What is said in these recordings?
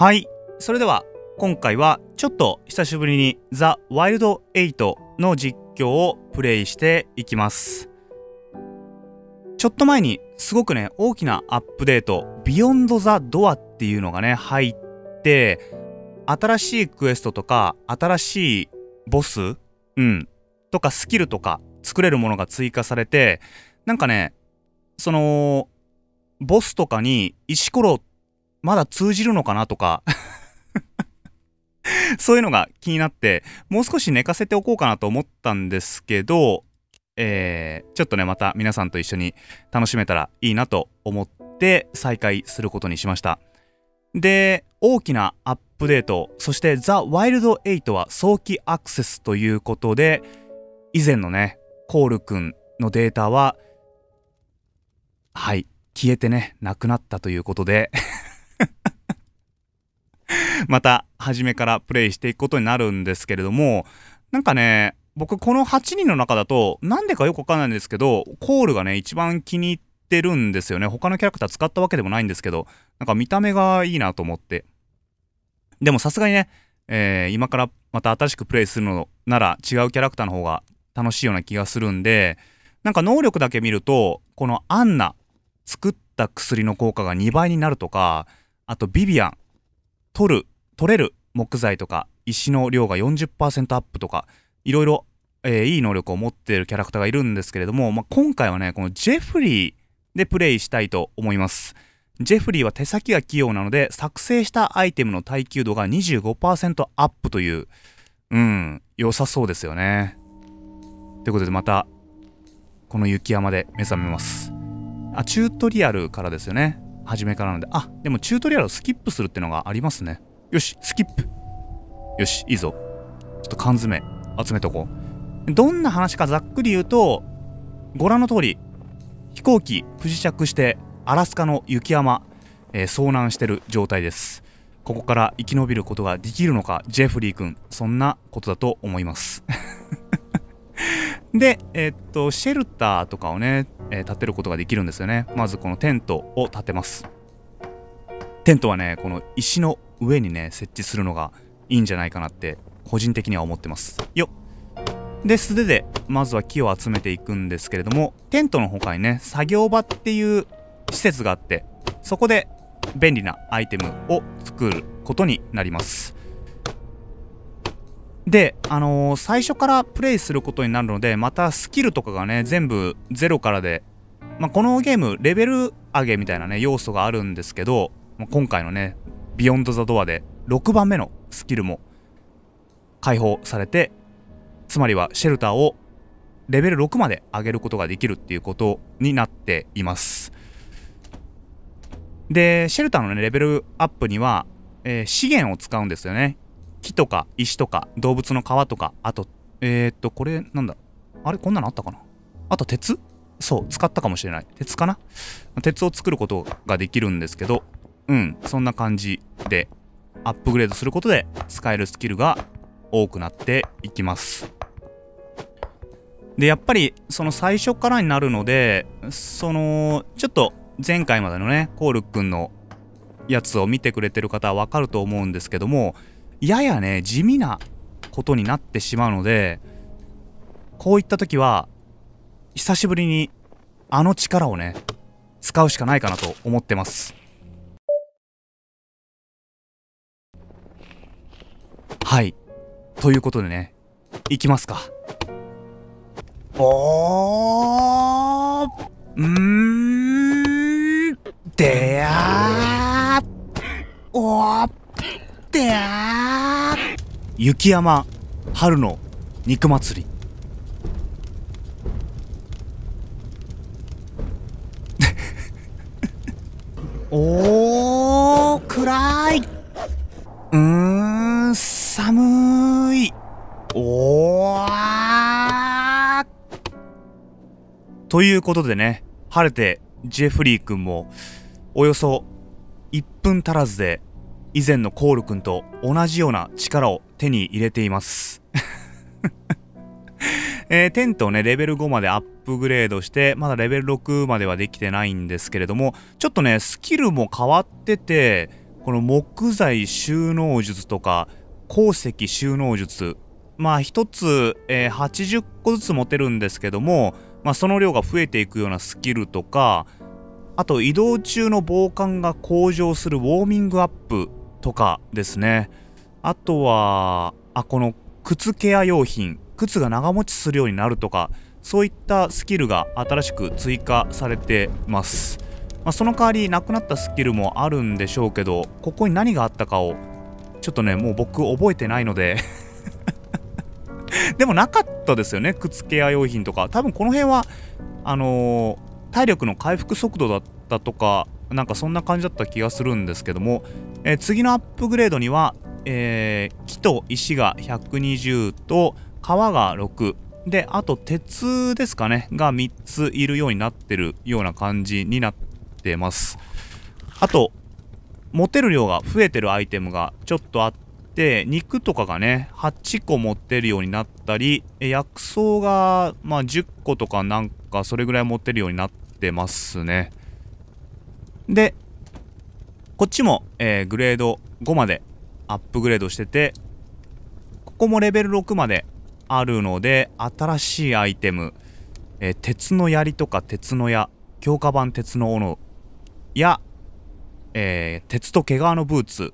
はい、それでは今回はちょっと久しぶりに The Wild 8の実況をプレイしていきます。ちょっと前にすごくね、大きなアップデート、Beyond the Door っていうのがね、入って、新しいクエストとか、新しいボス、うん、とかスキルとか作れるものが追加されて、なんかね、その、ボスとかに石ころまだ通じるのかなとか そういうのが気になって、もう少し寝かせておこうかなと思ったんですけど、えー、ちょっとね、また皆さんと一緒に楽しめたらいいなと思って再開することにしました。で、大きなアップデート、そして The Wild 8は早期アクセスということで、以前のね、コールくんのデータは、はい、消えてね、なくなったということで また初めからプレイしていくことになるんですけれどもなんかね僕この8人の中だとなんでかよくわかんないんですけどコールがね一番気に入ってるんですよね他のキャラクター使ったわけでもないんですけどなんか見た目がいいなと思ってでもさすがにね、えー、今からまた新しくプレイするのなら違うキャラクターの方が楽しいような気がするんでなんか能力だけ見るとこのアンナ作った薬の効果が2倍になるとかあとビビアン取る取れる木材とか石の量が40%アップとかいろいろ、えー、いい能力を持っているキャラクターがいるんですけれども、まあ、今回はねこのジェフリーでプレイしたいと思いますジェフリーは手先が器用なので作成したアイテムの耐久度が25%アップといううん良さそうですよねということでまたこの雪山で目覚めますあチュートリアルからですよね初めからなんで。あ、でもチュートリアルをスキップするってのがありますね。よし、スキップ。よし、いいぞ。ちょっと缶詰、集めとこう。どんな話かざっくり言うと、ご覧の通り、飛行機不時着して、アラスカの雪山、えー、遭難してる状態です。ここから生き延びることができるのか、ジェフリー君、そんなことだと思います。で、えー、っと、シェルターとかをね、えー、建てることができるんですよね。まずこのテントを建てます。テントはね、この石の上にね、設置するのがいいんじゃないかなって、個人的には思ってます。よっ。で、素手で、まずは木を集めていくんですけれども、テントの他にね、作業場っていう施設があって、そこで便利なアイテムを作ることになります。で、あのー、最初からプレイすることになるので、またスキルとかがね、全部ゼロからで、まあ、このゲーム、レベル上げみたいなね、要素があるんですけど、まあ、今回のね、ビヨンド・ザ・ドアで6番目のスキルも解放されて、つまりはシェルターをレベル6まで上げることができるっていうことになっています。で、シェルターの、ね、レベルアップには、えー、資源を使うんですよね。木とか石とか動物の皮とか、あと、えー、っと、これなんだあれこんなのあったかなあと鉄そう、使ったかもしれない。鉄かな鉄を作ることができるんですけど、うん、そんな感じで、アップグレードすることで使えるスキルが多くなっていきます。で、やっぱり、その最初からになるので、その、ちょっと前回までのね、コールくんのやつを見てくれてる方はわかると思うんですけども、ややね地味なことになってしまうのでこういった時は久しぶりにあの力をね使うしかないかなと思ってますはいということでねいきますかおーうんでやーおーってや雪山春の肉祭り おー暗いうーん寒いおーということでね晴れてジェフリー君もおよそ1分足らずで以前のコール君と同じような力を手に入れています。えー、テントをね、レベル5までアップグレードして、まだレベル6まではできてないんですけれども、ちょっとね、スキルも変わってて、この木材収納術とか、鉱石収納術、まあ1つ、えー、80個ずつ持てるんですけども、まあ、その量が増えていくようなスキルとか、あと移動中の防寒が向上するウォーミングアップとかですねあとはあこの靴ケア用品靴が長持ちするようになるとかそういったスキルが新しく追加されてます、まあ、その代わりなくなったスキルもあるんでしょうけどここに何があったかをちょっとねもう僕覚えてないので でもなかったですよね靴ケア用品とか多分この辺はあのー、体力の回復速度だったとかなんかそんな感じだった気がするんですけどもえー、次のアップグレードには、えー、木と石が120と川が6であと鉄ですかねが3ついるようになってるような感じになってますあと持てる量が増えてるアイテムがちょっとあって肉とかがね8個持ってるようになったり薬草が、まあ、10個とかなんかそれぐらい持ってるようになってますねでこっちも、えー、グレード5までアップグレードしてて、ここもレベル6まであるので、新しいアイテム、えー、鉄の槍とか鉄の矢、強化版鉄の斧や、えー、鉄と毛皮のブーツ、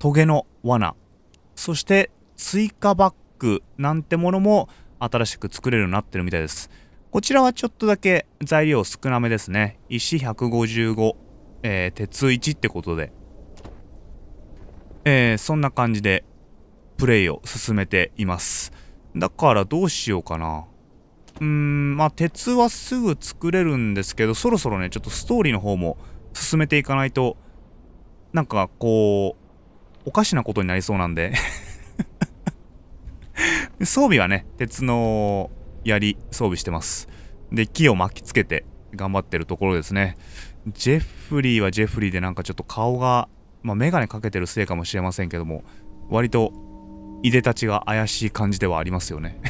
トゲの罠、そして追加バッグなんてものも新しく作れるようになってるみたいです。こちらはちょっとだけ材料少なめですね。石155、えー、鉄1ってことで、えー、そんな感じで、プレイを進めています。だからどうしようかな。うーん、まあ、鉄はすぐ作れるんですけど、そろそろね、ちょっとストーリーの方も進めていかないと、なんかこう、おかしなことになりそうなんで 装備はね、鉄の槍装備してます。で、木を巻きつけて頑張ってるところですね。ジェフリーはジェフリーでなんかちょっと顔が、まあ、ガネかけてるせいかもしれませんけども、割と、いでたちが怪しい感じではありますよね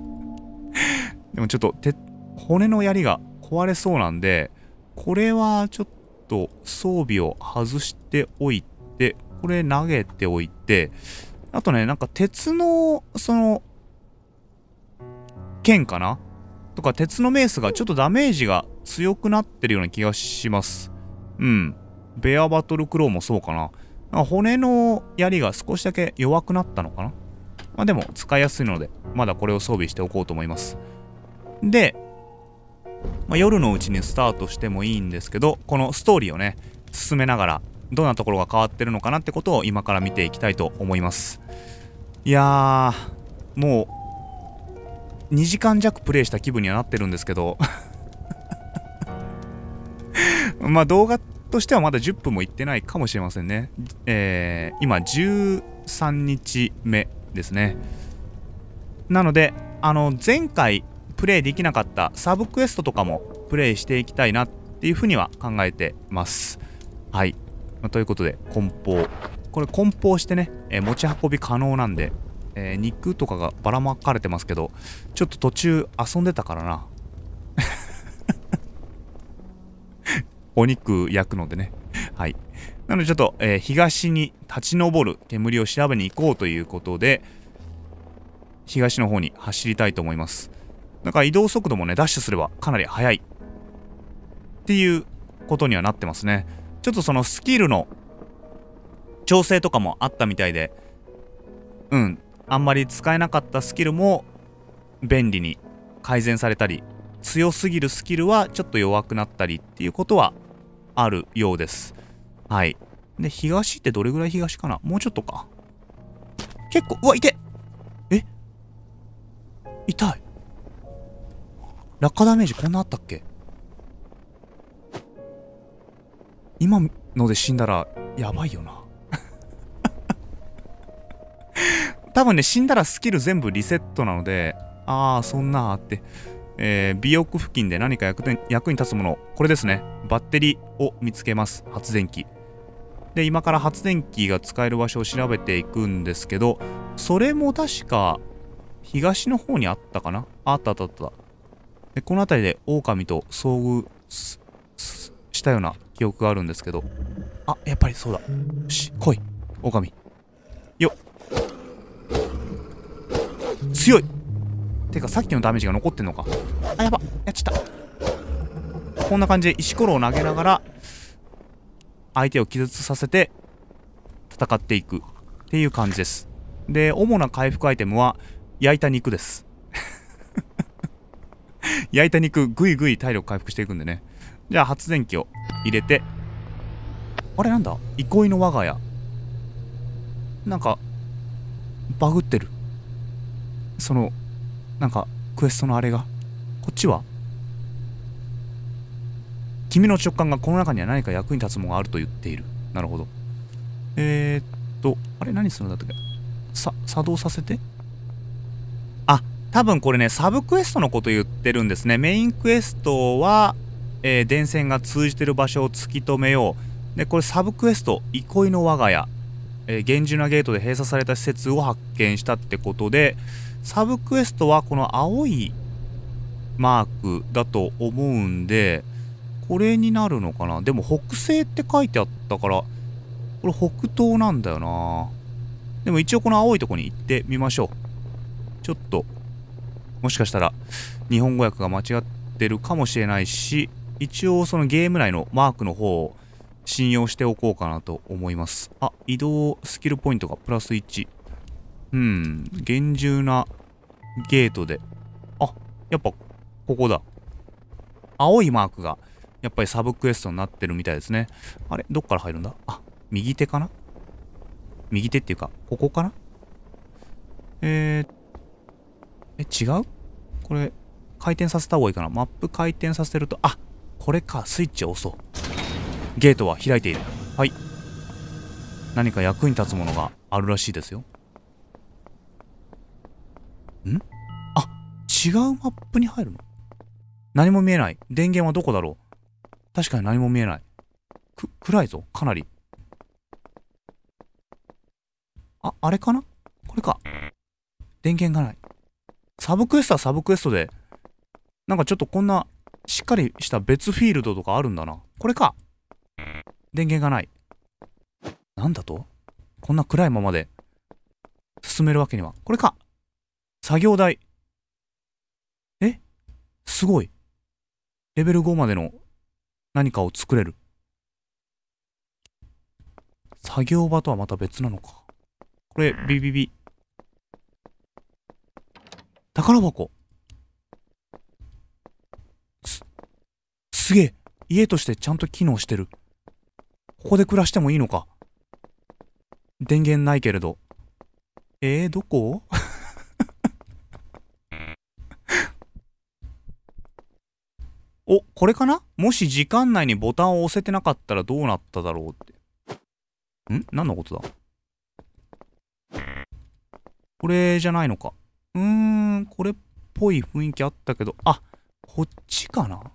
でもちょっと、手、骨の槍が壊れそうなんで、これはちょっと装備を外しておいて、これ投げておいて、あとね、なんか鉄の、その、剣かなとか鉄のメースがちょっとダメージが強くなってるような気がします。うん。ベアバトルクローもそうかな。な骨の槍が少しだけ弱くなったのかな。まあでも使いやすいので、まだこれを装備しておこうと思います。で、まあ、夜のうちにスタートしてもいいんですけど、このストーリーをね、進めながら、どんなところが変わってるのかなってことを今から見ていきたいと思います。いやー、もう、2時間弱プレイした気分にはなってるんですけどまあ、動画としてはまだ10分もいってないかもしれませんね。えー、今13日目ですね。なので、あの、前回プレイできなかったサブクエストとかもプレイしていきたいなっていうふうには考えてます。はい。まあ、ということで、梱包。これ梱包してね、えー、持ち運び可能なんで、えー、肉とかがばらまかれてますけど、ちょっと途中遊んでたからな。お肉焼くのでね。はい。なのでちょっと、えー、東に立ち上る煙を調べに行こうということで、東の方に走りたいと思います。だから移動速度もね、ダッシュすればかなり速い。っていうことにはなってますね。ちょっとそのスキルの調整とかもあったみたいで、うん、あんまり使えなかったスキルも便利に改善されたり強すぎるスキルはちょっと弱くなったりっていうことはあるようです。はい。で、東ってどれぐらい東かなもうちょっとか。結構、うわ、痛いえ痛い。落下ダメージこんなあったっけ今ので死んだらやばいよな多分ね死んだらスキル全部リセットなのでああそんなあってえー、尾翼付近で何か役役に立つもの、これですね。バッテリーを見つけます。発電機。で、今から発電機が使える場所を調べていくんですけど、それも確か、東の方にあったかなあったあったあった。で、この辺りで狼と遭遇したような記憶があるんですけど。あ、やっぱりそうだ。よし、来い。狼。よっ。強いてかさっきのダメージが残ってんのかあやばやっちゃったこんな感じで石ころを投げながら相手を気絶させて戦っていくっていう感じですで主な回復アイテムは焼いた肉です 焼いた肉ぐいぐい体力回復していくんでねじゃあ発電機を入れてあれなんだ憩いの我が家なんかバグってるそのなんかクエストのあれがこっちは君の直感がこの中には何か役に立つものがあると言っているなるほどえー、っとあれ何するんだったっけさ作動させてあ多分これねサブクエストのこと言ってるんですねメインクエストは、えー、電線が通じてる場所を突き止めようでこれサブクエスト憩いの我が家え厳重なゲートで閉鎖された施設を発見したってことで、サブクエストはこの青いマークだと思うんで、これになるのかなでも北西って書いてあったから、これ北東なんだよなでも一応この青いとこに行ってみましょう。ちょっと、もしかしたら日本語訳が間違ってるかもしれないし、一応そのゲーム内のマークの方を信用しておこうかなと思います。あ、移動スキルポイントがプラス1。うん、厳重なゲートで。あ、やっぱ、ここだ。青いマークが、やっぱりサブクエストになってるみたいですね。あれどっから入るんだあ、右手かな右手っていうか、ここかなえー、え、違うこれ、回転させた方がいいかなマップ回転させると、あ、これか、スイッチ押そう。ゲートは開いているはい何か役に立つものがあるらしいですよんあ違うマップに入るの何も見えない電源はどこだろう確かに何も見えないく暗いぞかなりああれかなこれか電源がないサブクエストはサブクエストでなんかちょっとこんなしっかりした別フィールドとかあるんだなこれか電源がない。なんだとこんな暗いままで進めるわけには。これか作業台。えすごい。レベル5までの何かを作れる。作業場とはまた別なのか。これ、ビビビ。宝箱。す、すげえ。家としてちゃんと機能してる。ここで暮らしてもいいのか。電源ないけれど。えー、どこ お、これかなもし時間内にボタンを押せてなかったらどうなっただろうって。ん何のことだこれじゃないのか。うーん、これっぽい雰囲気あったけど、あ、こっちかな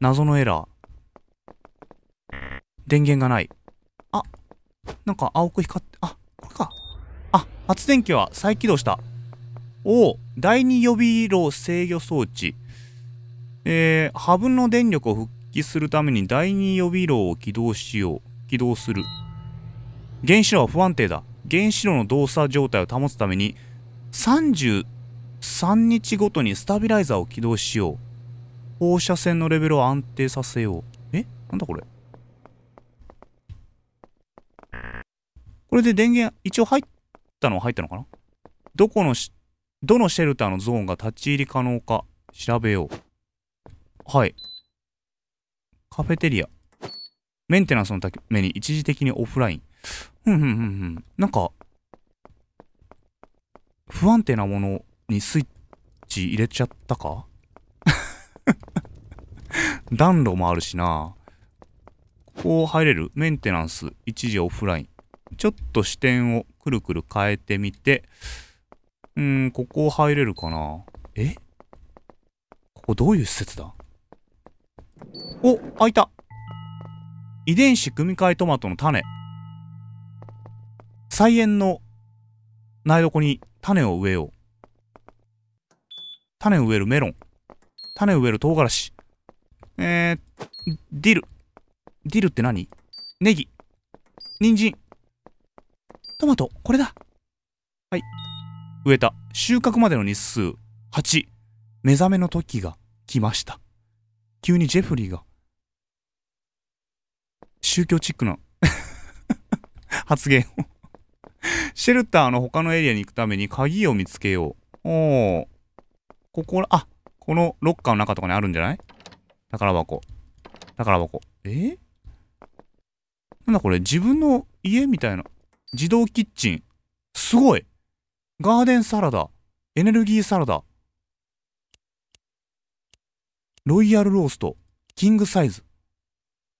謎のエラー。電源がない。あ、なんか青く光って、あ、これか。あ、発電機は再起動した。おお、第2予備炉制御装置。えー、波分の電力を復帰するために第2予備炉を起動しよう。起動する。原子炉は不安定だ。原子炉の動作状態を保つために33日ごとにスタビライザーを起動しよう。放射線のレベルを安定させよう。えなんだこれこれで電源、一応入ったのは入ったのかなどこのし、どのシェルターのゾーンが立ち入り可能か調べよう。はい。カフェテリア。メンテナンスのために一時的にオフライン。ふんふんふんふん。なんか、不安定なものにスイッチ入れちゃったか 暖炉もあるしな。ここ入れるメンテナンス、一時オフライン。ちょっと視点をくるくる変えてみて、うーん、ここ入れるかなえここどういう施設だお開いた遺伝子組み換えトマトの種。菜園の苗床に種を植えよう。種を植えるメロン。種を植える唐辛子。えー、ディル。ディルって何ネギ。人参。トマト、これだ。はい。植えた。収穫までの日数、8。目覚めの時が来ました。急にジェフリーが、宗教チックな 発言をシェルターの他のエリアに行くために鍵を見つけよう。おお。ここら、あ、このロッカーの中とかにあるんじゃない宝箱。宝箱。えなんだこれ自分の家みたいな。自動キッチン。すごいガーデンサラダ、エネルギーサラダ、ロイヤルロースト、キングサイズ。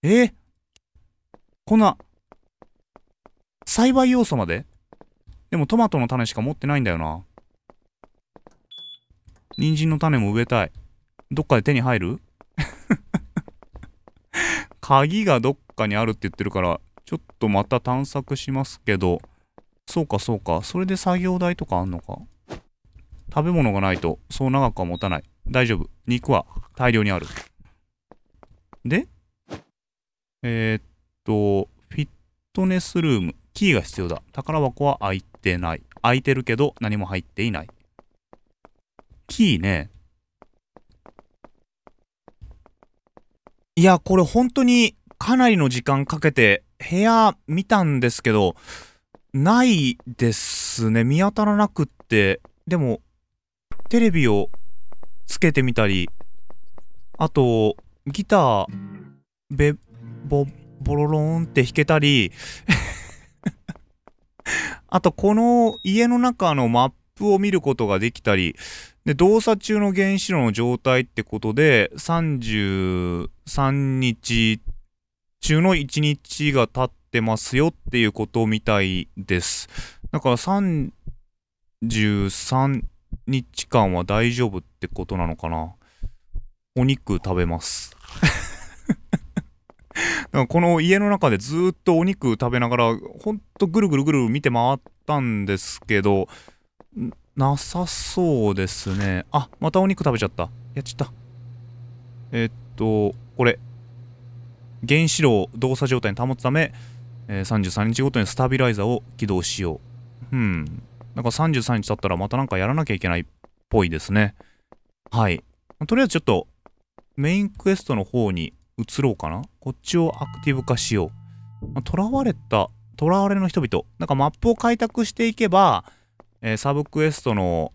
えー、こんな、栽培要素まででもトマトの種しか持ってないんだよな。人参の種も植えたい。どっかで手に入る 鍵がどっかにあるって言ってるから、ちょっとまた探索しますけど、そうかそうか、それで作業台とかあんのか食べ物がないと、そう長くは持たない。大丈夫。肉は大量にある。で、えー、っと、フィットネスルーム。キーが必要だ。宝箱は開いてない。開いてるけど何も入っていない。キーね。いや、これ本当にかなりの時間かけて部屋見たんですけど、ないですね。見当たらなくって。でも、テレビをつけてみたり、あと、ギター、べ、ぼ、ボロローンって弾けたり あと、この家の中のマップを見ることができたり、で、動作中の原子炉の状態ってことで、33日中の1日が経ってますよっていうことみたいです。だから33日間は大丈夫ってことなのかな。お肉食べます。この家の中でずっとお肉食べながら、ほんとぐるぐるぐる見て回ったんですけど、なさそうですね。あ、またお肉食べちゃった。やっちゃった。えっと、これ、原子炉を動作状態に保つため、えー、33日ごとにスタビライザーを起動しよう。うん。なんか33日経ったらまたなんかやらなきゃいけないっぽいですね。はい。とりあえずちょっと、メインクエストの方に移ろうかな。こっちをアクティブ化しよう。囚われた、囚われの人々。なんかマップを開拓していけば、えー、サブクエストの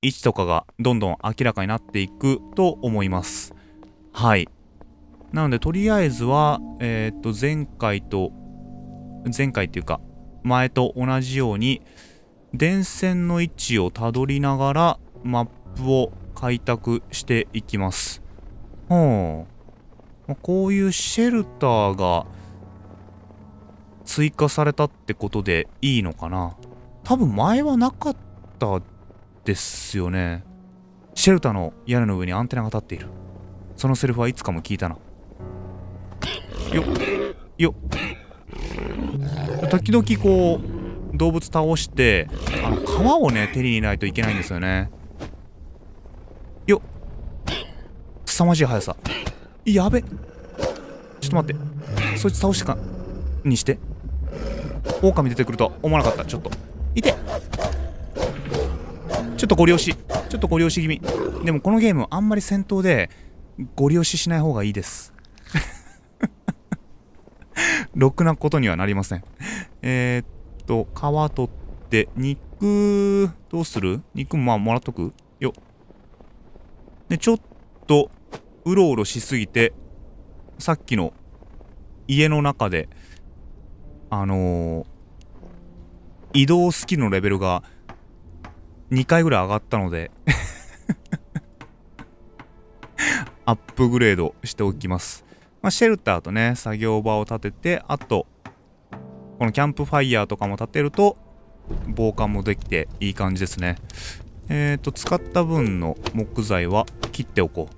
位置とかがどんどん明らかになっていくと思います。はい。なので、とりあえずは、えー、っと、前回と、前回っていうか、前と同じように、電線の位置をたどりながら、マップを開拓していきます。はあ。こういうシェルターが、追加されたってことでいいのかな多分前はなかったですよね。シェルターの屋根の上にアンテナが立っている。そのセリフはいつかも聞いたな。よよ時々こう動物倒してあの皮をね手に入れないといけないんですよねよ凄まじい速さやべちょっと待ってそいつ倒してかにして狼出てくるとは思わなかったちょっといてちょっとご了しちょっとご了し気味でもこのゲームあんまり戦闘でご了ししない方がいいですろくなことにはなりません。えー、っと、皮取って、肉、どうする肉もまあもらっとくよ。で、ちょっと、うろうろしすぎて、さっきの家の中で、あのー、移動スキルのレベルが2回ぐらい上がったので アップグレードしておきます。まあ、シェルターとね、作業場を建てて、あと、このキャンプファイヤーとかも建てると、防寒もできていい感じですね。えっ、ー、と、使った分の木材は切っておこう。